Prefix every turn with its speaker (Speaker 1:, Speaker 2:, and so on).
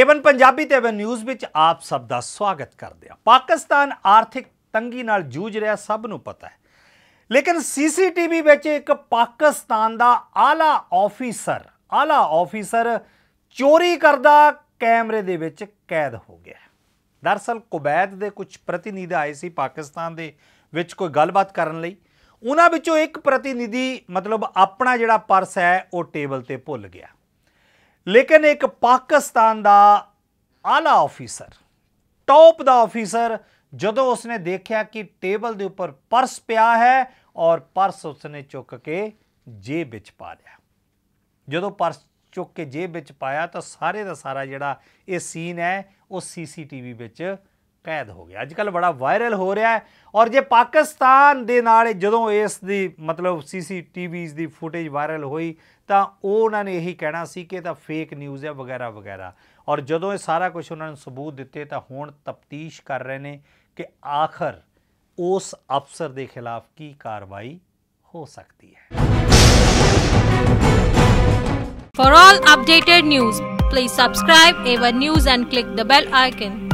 Speaker 1: Avon Punjabi ਤੇ Avon news ਵਿੱਚ ਆਪ ਸਭ ਦਾ ਸਵਾਗਤ ਕਰਦੇ ਆ ਪਾਕਿਸਤਾਨ ਆਰਥਿਕ ਤੰਗੀ ਨਾਲ ਜੂਝ ਰਿਹਾ ਸਭ ਨੂੰ ਪਤਾ ਹੈ ਲੇਕਿਨ ਸੀਸੀਟੀਵੀ ਵਿੱਚ ਇੱਕ ਪਾਕਿਸਤਾਨ ਦਾ ਆਲਾ ਆਫੀਸਰ ਆਲਾ ਆਫੀਸਰ ਚੋਰੀ ਕਰਦਾ ਕੈਮਰੇ ਦੇ ਵਿੱਚ ਕੈਦ ਹੋ ਗਿਆ ਦਰਸਲ ਕੁਬੈਦ ਦੇ ਕੁਝ ਪ੍ਰਤੀਨਿਧ ਆਏ ਸੀ ਪਾਕਿਸਤਾਨ ਦੇ ਵਿੱਚ ਕੋਈ ਗੱਲਬਾਤ ਕਰਨ ਲਈ ਉਹਨਾਂ ਵਿੱਚੋਂ ਇੱਕ ਪ੍ਰਤੀਨਿਧੀ ਮਤਲਬ ਆਪਣਾ ਜਿਹੜਾ ਪਰਸ ਹੈ ਉਹ ਟੇਬਲ ਤੇ ਭੁੱਲ ਗਿਆ ਲੇਕਿਨ ਇੱਕ ਪਾਕਿਸਤਾਨ ਦਾ ਆਲਾ ਆਫੀਸਰ ਟੌਪ ਦਾ ਆਫੀਸਰ ਜਦੋਂ ਉਸਨੇ ਦੇਖਿਆ ਕਿ ਟੇਬਲ ਦੇ ਉੱਪਰ ਪਰਸ ਪਿਆ ਹੈ ਔਰ ਪਰਸ ਉਸਨੇ ਚੁੱਕ ਕੇ ਜੇਬ ਵਿੱਚ ਪਾ ਲਿਆ ਜਦੋਂ ਪਰਸ ਚੁੱਕ ਕੇ ਜੇਬ ਵਿੱਚ ਪਾਇਆ ਤਾਂ ਸਾਰੇ ਦਾ ਸਾਰਾ ਜਿਹੜਾ ਇਹ ਸੀਨ ਹੈ ਉਹ ਸੀਸੀਟੀਵੀ ਵਿੱਚ ਕੈਦ ਹੋ ਗਿਆ ਅੱਜ ਕੱਲ ਬੜਾ ਵਾਇਰਲ ਹੋ ਰਿਹਾ ਹੈ ਔਰ ਜੇ ਪਾਕਿਸਤਾਨ ਦੇ ਨਾਲ ਜਦੋਂ ਇਸ ਦੀ ਮਤਲਬ ਸੀਸੀਟੀਵੀਜ਼ ਦੀ ਫੁਟੇਜ ਵਾਇਰਲ ਹੋਈ ਤਾਂ ਉਹਨਾਂ ਨੇ ਇਹੀ ਕਹਿਣਾ ਸੀ ਕਿ ਤਾਂ ਫੇਕ ਨਿਊਜ਼ ਹੈ ਵਗੈਰਾ ਵਗੈਰਾ ਔਰ ਜਦੋਂ ਇਹ ਸਾਰਾ ਕੁਝ ਉਹਨਾਂ ਨੇ ਸਬੂਤ ਦਿੱਤੇ ਤਾਂ ਹੁਣ ਤਫਤੀਸ਼ ਕਰ ਰਹੇ ਨੇ ਕਿ ਆਖਰ ਉਸ ਅਫਸਰ ਦੇ ਖਿਲਾਫ ਕੀ ਕਾਰਵਾਈ ਹੋ ਸਕਦੀ ਹੈ For all updated news please subscribe ever news and click the bell icon